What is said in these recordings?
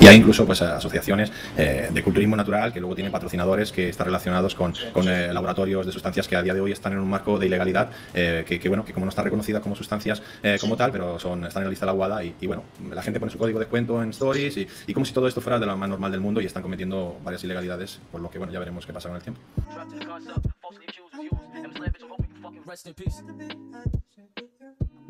Y hay incluso pues, asociaciones eh, de culturismo natural que luego tienen patrocinadores que están relacionados con, con eh, laboratorios de sustancias que a día de hoy están en un marco de ilegalidad, eh, que, bueno, que como no está reconocida como sustancias como tal, pero son, están en la lista de la UADA y, bueno, la gente pone su código de descuento en stories y, y como si todo esto fuera de lo más normal del mundo y están cometiendo varias ilegalidades, por lo que bueno, ya veremos qué pasa con el tiempo.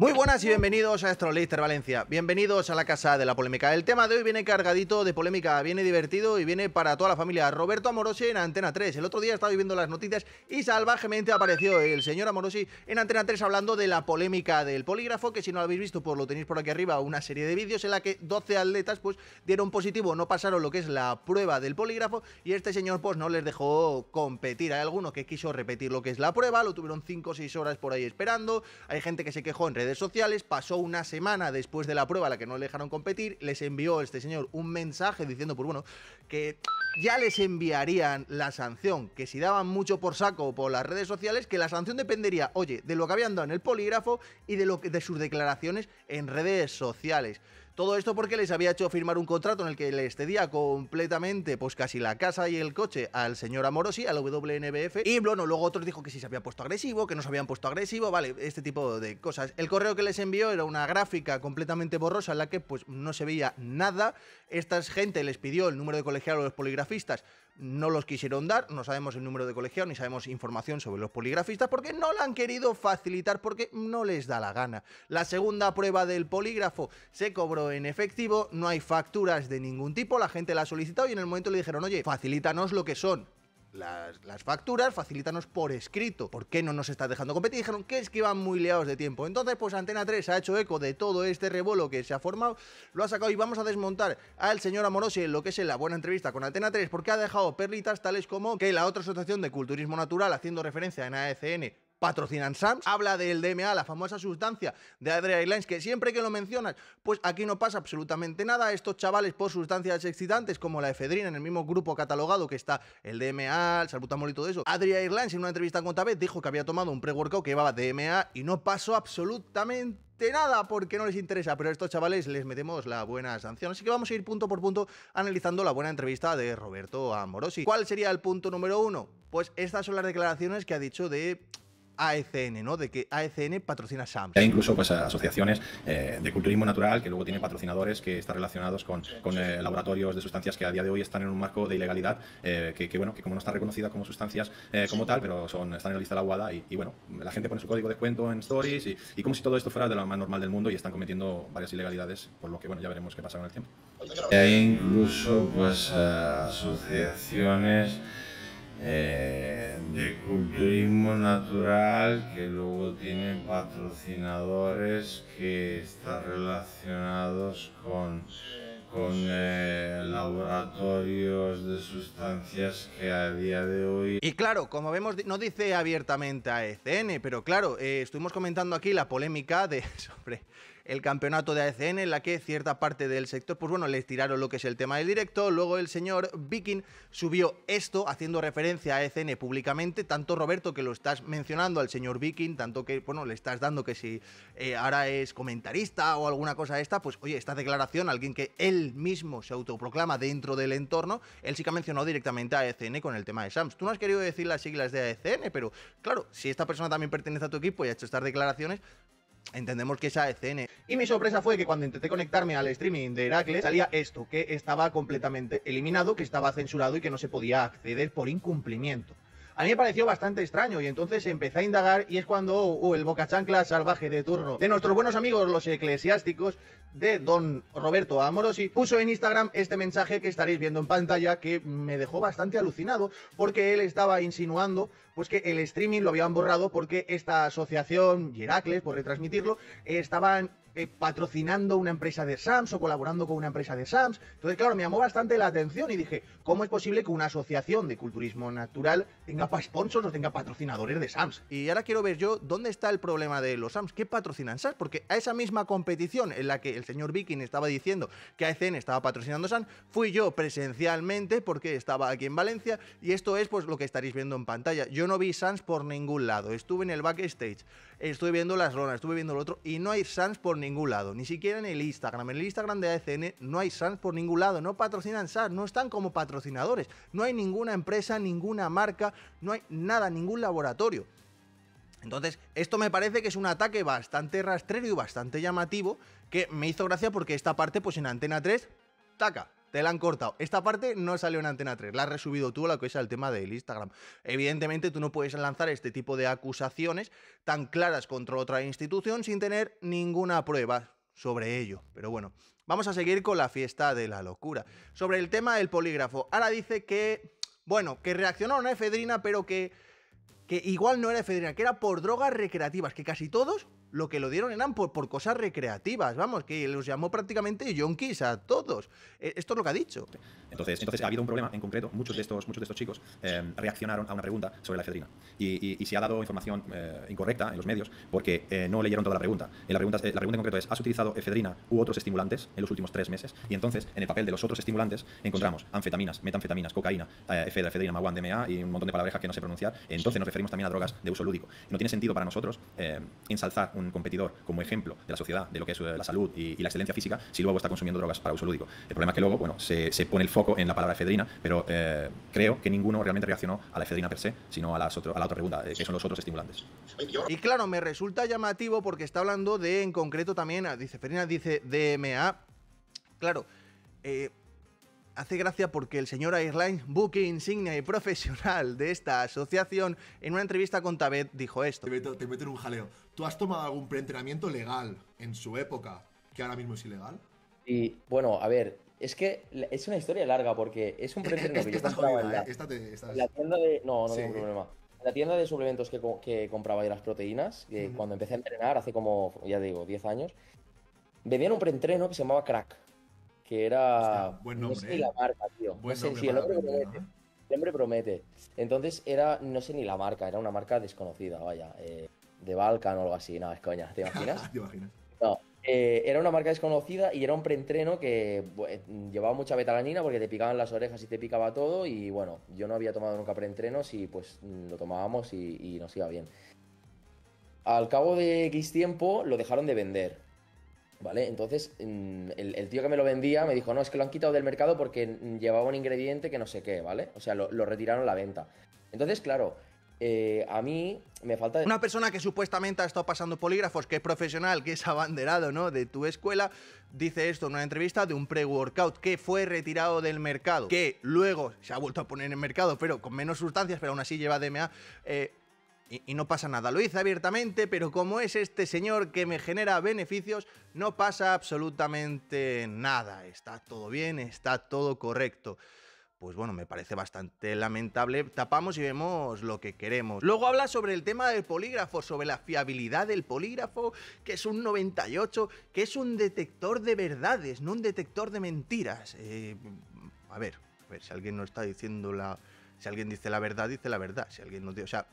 Muy buenas y bienvenidos a Astrolister Valencia. Bienvenidos a la casa de la polémica. El tema de hoy viene cargadito de polémica, viene divertido y viene para toda la familia. Roberto Amorosi en Antena 3. El otro día estaba viendo las noticias y salvajemente apareció el señor Amorosi en Antena 3 hablando de la polémica del polígrafo, que si no lo habéis visto, pues lo tenéis por aquí arriba, una serie de vídeos en la que 12 atletas pues dieron positivo, no pasaron lo que es la prueba del polígrafo y este señor pues no les dejó competir. Hay alguno que quiso repetir lo que es la prueba, lo tuvieron 5 o 6 horas por ahí esperando. Hay gente que se quejó en redes sociales, pasó una semana después de la prueba a la que no le dejaron competir, les envió este señor un mensaje diciendo, pues bueno, que ya les enviarían la sanción, que si daban mucho por saco por las redes sociales, que la sanción dependería, oye, de lo que habían dado en el polígrafo y de, lo de sus declaraciones en redes sociales. Todo esto porque les había hecho firmar un contrato en el que les cedía completamente, pues casi la casa y el coche al señor Amorosi, al WNBF. Y bueno, luego otros dijo que sí se había puesto agresivo, que no se habían puesto agresivo, vale, este tipo de cosas. El correo que les envió era una gráfica completamente borrosa en la que pues no se veía nada. Esta gente les pidió el número de colegiado de los polígrafos poligrafistas no los quisieron dar, no sabemos el número de colegiado ni sabemos información sobre los poligrafistas porque no la han querido facilitar porque no les da la gana. La segunda prueba del polígrafo se cobró en efectivo, no hay facturas de ningún tipo, la gente la ha solicitado y en el momento le dijeron, oye, facilítanos lo que son las, facturas, facilítanos por escrito. ¿Por qué no nos está dejando competir? Dijeron que es que iban muy liados de tiempo. Entonces, pues Antena 3 ha hecho eco de todo este revuelo que se ha formado, lo ha sacado y vamos a desmontar al señor Amorosi en lo que es la buena entrevista con Antena 3, porque ha dejado perlitas tales como que la otra asociación de culturismo natural, haciendo referencia en AECN, patrocinan Sams, habla del DMA, la famosa sustancia de Adria Airlines, que siempre que lo mencionas, pues aquí no pasa absolutamente nada. Estos chavales por sustancias excitantes como la efedrina, en el mismo grupo catalogado que está el DMA, el salbutamol y todo eso, Adria Airlines en una entrevista con Tabet dijo que había tomado un pre-workout que llevaba DMA y no pasó absolutamente nada porque no les interesa, pero a estos chavales les metemos la buena sanción. Así que vamos a ir punto por punto analizando la buena entrevista de Roberto Amorosi. ¿Cuál sería el punto número uno? Pues estas son las declaraciones que ha dicho de AECN, ¿no? De que AECN patrocina Shams. Hay incluso pues, asociaciones eh, de culturismo natural que luego tienen patrocinadores que están relacionados con, con eh, laboratorios de sustancias que a día de hoy están en un marco de ilegalidad, eh, que, bueno, que como no está reconocida como sustancias como tal, pero son, están en la lista de la UADA y, bueno, la gente pone su código de descuento en stories y, y, como si todo esto fuera de lo más normal del mundo y están cometiendo varias ilegalidades, por lo que bueno, ya veremos qué pasa con el tiempo. Hay incluso pues asociaciones eh, de culturismo natural que luego tiene patrocinadores que están relacionados con, con eh, laboratorios de sustancias que a día de hoy... Y claro, como vemos, no dice abiertamente a ECN, pero claro, eh, estuvimos comentando aquí la polémica de sobre el campeonato de ACN, e en la que cierta parte del sector, pues bueno, les tiraron lo que es el tema del directo. Luego el señor Viking subió esto, haciendo referencia a ACN e públicamente. Tanto Roberto que lo estás mencionando al señor Viking, tanto que, bueno, le estás dando que si eh, ahora es comentarista o alguna cosa de esta, pues oye, esta declaración, alguien que él mismo se autoproclama dentro del entorno, él sí que ha mencionado directamente a ACN e con el tema de Sams. Tú no has querido decir las siglas de ACN, pero claro, si esta persona también pertenece a tu equipo y ha hecho estas declaraciones, entendemos que esa escena. Y mi sorpresa fue que cuando intenté conectarme al streaming de Heracles salía esto, que estaba completamente eliminado, que estaba censurado y que no se podía acceder por incumplimiento. A mí me pareció bastante extraño y entonces empecé a indagar y es cuando uh, el el bocachancla salvaje de turno de nuestros buenos amigos los eclesiásticos de don Roberto Amorosi puso en Instagram este mensaje que estaréis viendo en pantalla que me dejó bastante alucinado porque él estaba insinuando pues que el streaming lo habían borrado porque esta asociación Jeracles, por retransmitirlo estaban eh, patrocinando una empresa de SAMS o colaborando con una empresa de SAMS. Entonces, claro, me llamó bastante la atención y dije, ¿cómo es posible que una asociación de culturismo natural tenga sponsors o tenga patrocinadores de SAMS? Y ahora quiero ver yo dónde está el problema de los SAMS. ¿Qué patrocinan SAMS? Porque a esa misma competición en la que el señor Viking estaba diciendo que ACN estaba patrocinando SAMS, fui yo presencialmente porque estaba aquí en Valencia y esto es pues lo que estaréis viendo en pantalla. Yo no vi SAMS por ningún lado. Estuve en el backstage, estuve viendo las lonas, estuve viendo lo otro y no hay SAMS por ningún lado, ni siquiera en el Instagram. En el Instagram de ACN e no hay SANS por ningún lado, no patrocinan SANS, no están como patrocinadores, no hay ninguna empresa, ninguna marca, no hay nada, ningún laboratorio. Entonces, esto me parece que es un ataque bastante rastrero y bastante llamativo, que me hizo gracia porque esta parte, pues en Antena 3, taca, te la han cortado. Esta parte no salió en Antena 3, la has resubido tú, la que es el tema del Instagram. Evidentemente, tú no puedes lanzar este tipo de acusaciones tan claras contra otra institución sin tener ninguna prueba sobre ello. Pero bueno, vamos a seguir con la fiesta de la locura. Sobre el tema del polígrafo, ahora dice que, bueno, que reaccionó a una efedrina, pero que, que igual no era efedrina, que era por drogas recreativas, que casi todos lo que lo dieron eran por, por cosas recreativas, vamos, que los llamó prácticamente yonkis a todos. E, esto es lo que ha dicho. Entonces, entonces ha habido un problema en concreto. Muchos de estos, muchos de estos chicos eh, reaccionaron a una pregunta sobre la efedrina. Y, y, se ha dado información eh, incorrecta en los medios porque eh, no leyeron toda la pregunta. la, pregunta la pregunta en concreto es, ¿has utilizado efedrina u otros estimulantes en los últimos tres meses? Y entonces, en el papel de los otros estimulantes, encontramos anfetaminas, metanfetaminas, cocaína, efedra, efedrina, maguán, DMA y un montón de palabrejas que no sé pronunciar. Entonces nos referimos también a drogas de uso lúdico. No tiene sentido para nosotros ensalzar un competidor como ejemplo de la sociedad, de lo que es eh, la salud y, la excelencia física, si luego está consumiendo drogas para uso lúdico. El problema es que luego, bueno, se, pone el foco en la palabra efedrina, pero eh, creo que ninguno realmente reaccionó a la efedrina per se, sino a, las la otra pregunta, eh, que son los otros estimulantes. Y claro, me resulta llamativo porque está hablando de, en concreto también, ah, dice Ferina, dice DMA. Claro, hace gracia porque el señor Airline, buque insignia y profesional de esta asociación, en una entrevista con Tabet dijo esto. te meto en un jaleo. ¿Tú has tomado algún preentrenamiento legal en su época que ahora mismo es ilegal? Y bueno, a ver, es que es una historia larga porque es un preentrenamiento que estás ¿eh? la, tienda de... No, no tengo problema. La tienda de suplementos que, compraba y las proteínas, cuando empecé a entrenar hace como, ya digo, 10 años, vendían un preentreno que se llamaba Crack, que era... buen nombre. No sé ¿eh? tío. Buen el promete. promete. Entonces era, no sé ni la marca, era una marca desconocida, vaya. Eh, de Balkan o algo así. No, es coña, ¿te imaginas? ¿Te imaginas? No. Eh, era una marca desconocida y era un preentreno que eh, llevaba mucha betalanina porque te picaban las orejas y te picaba todo. Y bueno, yo no había tomado nunca preentrenos y pues lo tomábamos y, nos iba bien. Al cabo de X tiempo lo dejaron de vender. ¿Vale? Entonces, mm, el, tío que me lo vendía me dijo, no, es que lo han quitado del mercado porque llevaba un ingrediente que no sé qué, ¿vale? O sea, lo, lo retiraron la venta. Entonces, claro, eh, a mí me falta... Una persona que supuestamente ha estado pasando polígrafos, que es profesional, que es abanderado ¿no? de tu escuela, dice esto en una entrevista de un pre-workout que fue retirado del mercado, que luego se ha vuelto a poner en el mercado, pero con menos sustancias, pero aún así lleva DMA. Eh, y, y, no pasa nada. Lo hice abiertamente, pero como es este señor que me genera beneficios, no pasa absolutamente nada. Está todo bien, está todo correcto pues bueno, me parece bastante lamentable. Tapamos y vemos lo que queremos. Luego habla sobre el tema del polígrafo, sobre la fiabilidad del polígrafo, que es un 98, que es un detector de verdades, no un detector de mentiras. Eh, a ver, a ver, si alguien no está diciendo la... Si alguien dice la verdad, dice la verdad. Si alguien no O sea,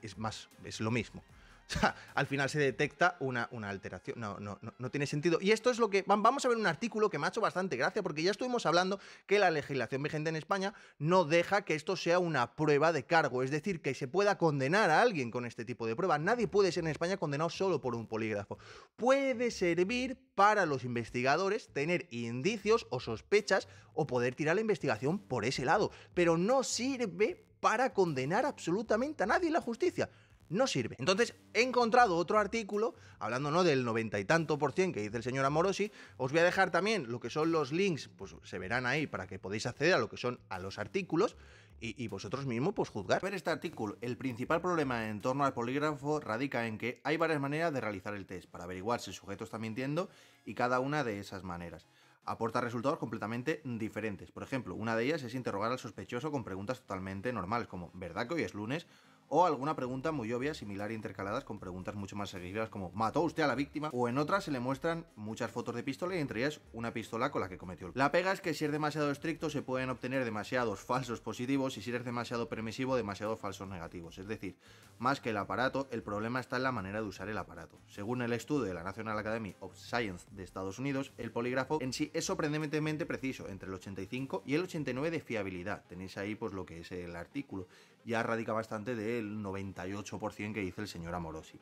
es más, es lo mismo. O sea, al final se detecta una, alteración. No, no, no, tiene sentido. Y esto es lo que. Vamos a ver un artículo que me ha hecho bastante gracia, porque ya estuvimos hablando que la legislación vigente en España no deja que esto sea una prueba de cargo. Es decir, que se pueda condenar a alguien con este tipo de prueba. Nadie puede ser en España condenado solo por un polígrafo. Puede servir para los investigadores tener indicios o sospechas o poder tirar la investigación por ese lado. Pero no sirve para condenar absolutamente a nadie en la justicia no sirve. Entonces he encontrado otro artículo, hablando ¿no? del noventa y tanto por cien que dice el señor Amorosi, os voy a dejar también lo que son los links, pues se verán ahí para que podáis acceder a lo que son a los artículos y, vosotros mismos pues juzgar. Ver este artículo, el principal problema en torno al polígrafo radica en que hay varias maneras de realizar el test para averiguar si el sujeto está mintiendo y cada una de esas maneras aporta resultados completamente diferentes. Por ejemplo, una de ellas es interrogar al sospechoso con preguntas totalmente normales, como ¿verdad que hoy es lunes? o alguna pregunta muy obvia, similar e intercaladas con preguntas mucho más agresivas como ¿mató usted a la víctima? O en otras se le muestran muchas fotos de pistola y entre ellas una pistola con la que cometió el... La pega es que si es demasiado estricto se pueden obtener demasiados falsos positivos y si es demasiado permisivo demasiados falsos negativos. Es decir, más que el aparato, el problema está en la manera de usar el aparato. Según el estudio de la National Academy of Science de Estados Unidos, el polígrafo en sí es sorprendentemente preciso, entre el 85 y el 89 de fiabilidad. Tenéis ahí pues lo que es el artículo ya radica bastante del 98% que dice el señor Amorosi.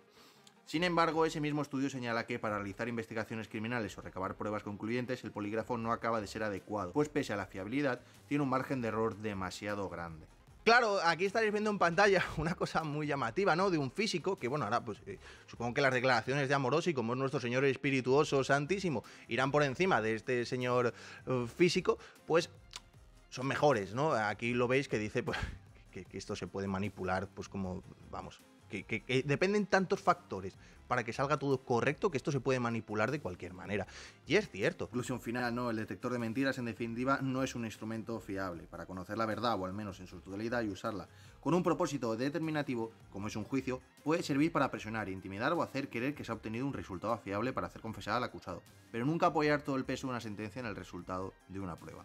Sin embargo, ese mismo estudio señala que para realizar investigaciones criminales o recabar pruebas concluyentes, el polígrafo no acaba de ser adecuado, pues pese a la fiabilidad, tiene un margen de error demasiado grande. Claro, aquí estaréis viendo en pantalla una cosa muy llamativa, ¿no? De un físico que, bueno, ahora pues eh, supongo que las declaraciones de Amorosi, como es nuestro señor espirituoso santísimo, irán por encima de este señor eh, físico, pues son mejores, ¿no? Aquí lo veis que dice, pues que, esto se puede manipular, pues como, vamos, que, dependen tantos factores para que salga todo correcto que esto se puede manipular de cualquier manera. Y es cierto. Conclusión final, no, el detector de mentiras en definitiva no es un instrumento fiable para conocer la verdad o al menos en su totalidad y usarla con un propósito determinativo, como es un juicio, puede servir para presionar, intimidar o hacer creer que se ha obtenido un resultado fiable para hacer confesar al acusado, pero nunca apoyar todo el peso de una sentencia en el resultado de una prueba.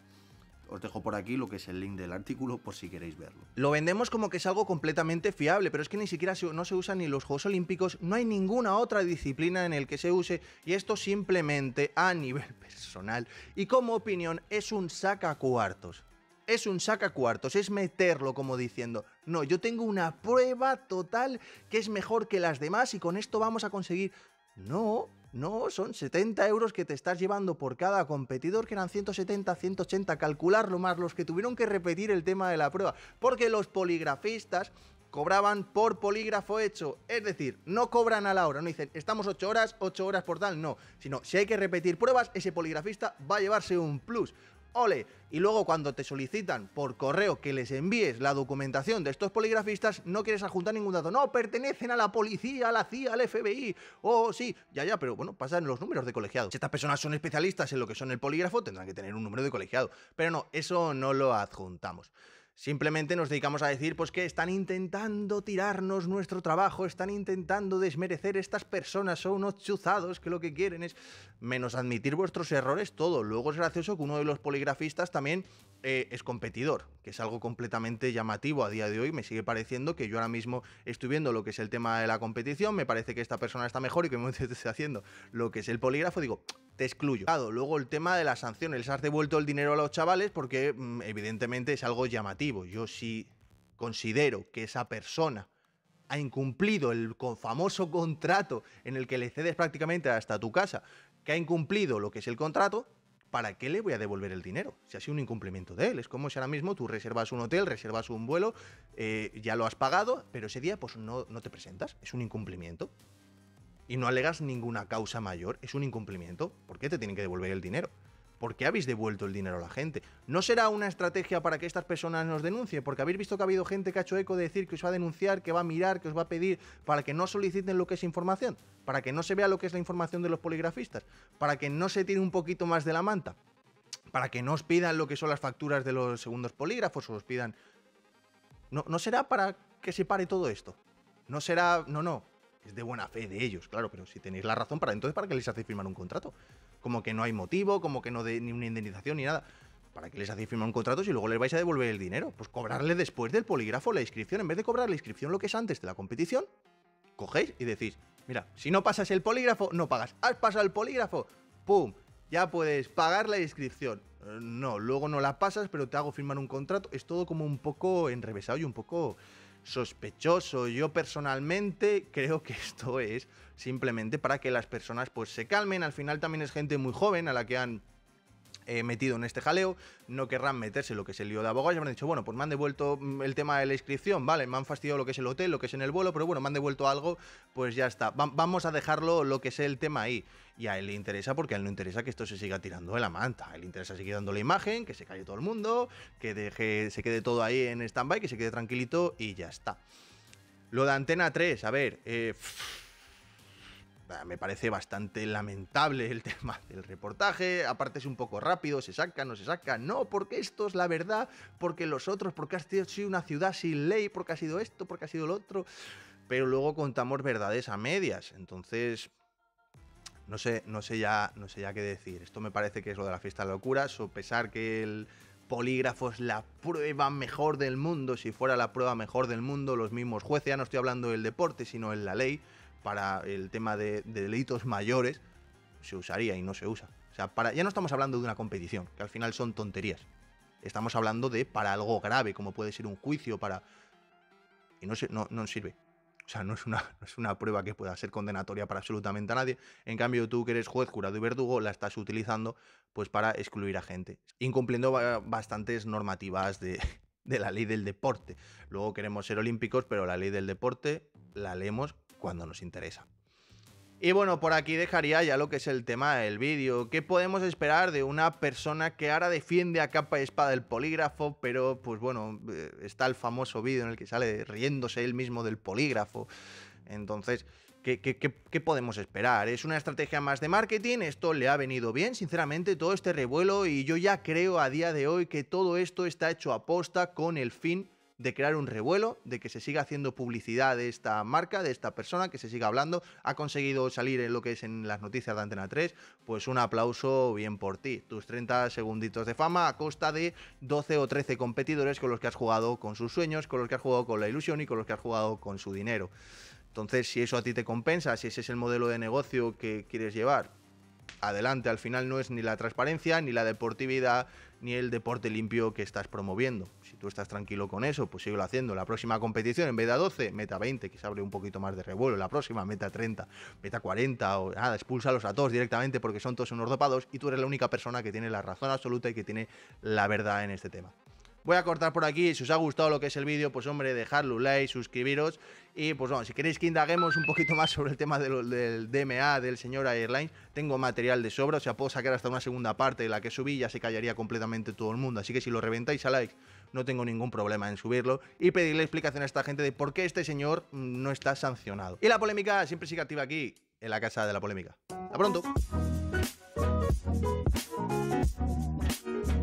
Os dejo por aquí lo que es el link del artículo por si queréis verlo. Lo vendemos como que es algo completamente fiable, pero es que ni siquiera no se usan ni los Juegos Olímpicos, no hay ninguna otra disciplina en el que se use y esto simplemente a nivel personal y como opinión es un saca cuartos es un saca cuartos, es meterlo como diciendo, no, yo tengo una prueba total que es mejor que las demás y con esto vamos a conseguir. No, no, son 70 euros que te estás llevando por cada competidor, que eran 170, 180, calcularlo más los que tuvieron que repetir el tema de la prueba, porque los poligrafistas cobraban por polígrafo hecho. Es decir, no cobran a la hora, no dicen estamos 8 horas, 8 horas por tal, no. Sino si hay que repetir pruebas, ese poligrafista va a llevarse un plus ole. Y luego cuando te solicitan por correo que les envíes la documentación de estos poligrafistas, no quieres adjuntar ningún dato. No, pertenecen a la policía, a la CIA, al FBI. Oh, sí, ya, ya, pero bueno, pasan los números de colegiado. Si estas personas son especialistas en lo que son el polígrafo, tendrán que tener un número de colegiado. Pero no, eso no lo adjuntamos. Simplemente nos dedicamos a decir pues que están intentando tirarnos nuestro trabajo, están intentando desmerecer estas personas, son unos chuzados que lo que quieren es menos admitir vuestros errores, todo. Luego es gracioso que uno de los poligrafistas también eh, es competidor, que es algo completamente llamativo a día de hoy. Me sigue pareciendo que yo ahora mismo estoy viendo lo que es el tema de la competición, me parece que esta persona está mejor y que me estoy haciendo lo que es el polígrafo, digo, te excluyo. Luego el tema de las sanciones, les has devuelto el dinero a los chavales porque mm, evidentemente es algo llamativo. Yo sí considero que esa persona ha incumplido el famoso contrato en el que le cedes prácticamente hasta tu casa, que ha incumplido lo que es el contrato, ¿para qué le voy a devolver el dinero? Si ha sido un incumplimiento de él. Es como si ahora mismo tú reservas un hotel, reservas un vuelo, eh, ya lo has pagado, pero ese día pues no, no te presentas. Es un incumplimiento. Y no alegas ninguna causa mayor. Es un incumplimiento. ¿Por qué te tienen que devolver el dinero? ¿Por qué habéis devuelto el dinero a la gente? ¿No será una estrategia para que estas personas nos denuncien? Porque habéis visto que ha habido gente que ha hecho eco de decir que os va a denunciar, que va a mirar, que os va a pedir para que no soliciten lo que es información, para que no se vea lo que es la información de los poligrafistas, para que no se tire un poquito más de la manta, para que no os pidan lo que son las facturas de los segundos polígrafos o os pidan... ¿No, no será para que se pare todo esto? No será... No, no, es de buena fe de ellos, claro, pero si tenéis la razón para entonces, ¿para qué les hacéis firmar un contrato? como que no hay motivo, como que no de ni una indemnización ni nada. ¿Para qué les hacéis firmar un contrato si luego les vais a devolver el dinero? Pues cobrarle después del polígrafo la inscripción. En vez de cobrar la inscripción lo que es antes de la competición, cogéis y decís, mira, si no pasas el polígrafo, no pagas. Has pasado el polígrafo, ¡pum! Ya puedes pagar la inscripción. Eh, no, luego no la pasas, pero te hago firmar un contrato. Es todo como un poco enrevesado y un poco sospechoso. Yo personalmente creo que esto es simplemente para que las personas pues se calmen. Al final también es gente muy joven a la que han eh, metido en este jaleo, no querrán meterse lo que es el lío de abogados, y han dicho, bueno, pues me han devuelto mm, el tema de la inscripción, vale, me han fastidiado lo que es el hotel, lo que es en el vuelo, pero bueno, me han devuelto algo, pues ya está, vamos a dejarlo lo que es el tema ahí. Y a él le interesa porque a él no interesa que esto se siga tirando de la manta, a él le interesa seguir dando la imagen, que se calle todo el mundo, que deje, se quede todo ahí en stand-by, que se quede tranquilito y ya está. Lo de Antena 3, a ver, eh me parece bastante lamentable el tema del reportaje, aparte es un poco rápido, se saca, no se saca, no, porque esto es la verdad, porque los otros, porque ha sido una ciudad sin ley, porque ha sido esto, porque ha sido lo otro, pero luego contamos verdades a medias, entonces... No sé, no sé ya, no sé ya qué decir. Esto me parece que es lo de la fiesta de locuras, o pesar que el polígrafo es la prueba mejor del mundo, si fuera la prueba mejor del mundo, los mismos jueces, ya no estoy hablando del deporte, sino en la ley, para el tema de, delitos mayores se usaría y no se usa. O sea, para, ya no estamos hablando de una competición, que al final son tonterías. Estamos hablando de para algo grave, como puede ser un juicio, para... Y no, no, sirve. O sea, no es, una, es una prueba que pueda ser condenatoria para absolutamente a nadie. En cambio, tú que eres juez, curado y verdugo, la estás utilizando pues para excluir a gente, incumpliendo bastantes normativas de, de la ley del deporte. Luego queremos ser olímpicos, pero la ley del deporte la leemos cuando nos interesa. Y bueno, por aquí dejaría ya lo que es el tema del vídeo. ¿Qué podemos esperar de una persona que ahora defiende a capa y espada el polígrafo, pero pues bueno, eh, está el famoso vídeo en el que sale riéndose él mismo del polígrafo? Entonces, ¿qué, qué podemos esperar? ¿Es una estrategia más de marketing? ¿Esto le ha venido bien? Sinceramente, todo este revuelo y yo ya creo a día de hoy que todo esto está hecho a posta con el fin de crear un revuelo, de que se siga haciendo publicidad de esta marca, de esta persona, que se siga hablando. Ha conseguido salir en lo que es en las noticias de Antena 3. Pues un aplauso bien por ti. Tus 30 segunditos de fama a costa de 12 o 13 competidores con los que has jugado con sus sueños, con los que has jugado con la ilusión y con los que has jugado con su dinero. Entonces, si eso a ti te compensa, si ese es el modelo de negocio que quieres llevar, adelante. Al final no es ni la transparencia, ni la deportividad, ni el deporte limpio que estás promoviendo. Si tú estás tranquilo con eso, pues sigue haciendo. La próxima competición, en vez de 12, meta 20, que se abre un poquito más de revuelo. La próxima, meta 30, meta 40, o nada, expúlsalos a todos directamente porque son todos unos dopados y tú eres la única persona que tiene la razón absoluta y que tiene la verdad en este tema. Voy a cortar por aquí. Si os ha gustado lo que es el vídeo, pues hombre, dejadle un like, suscribiros. Y pues bueno, si queréis que indaguemos un poquito más sobre el tema del DMA del señor Airlines, tengo material de sobra. O sea, puedo sacar hasta una segunda parte de la que subí. Ya se callaría completamente todo el mundo. Así que si lo reventáis a like, no tengo ningún problema en subirlo. Y pedirle explicación a esta gente de por qué este señor mm, no está sancionado. Y la polémica siempre sigue activa aquí, en la casa de la polémica. ¡A pronto!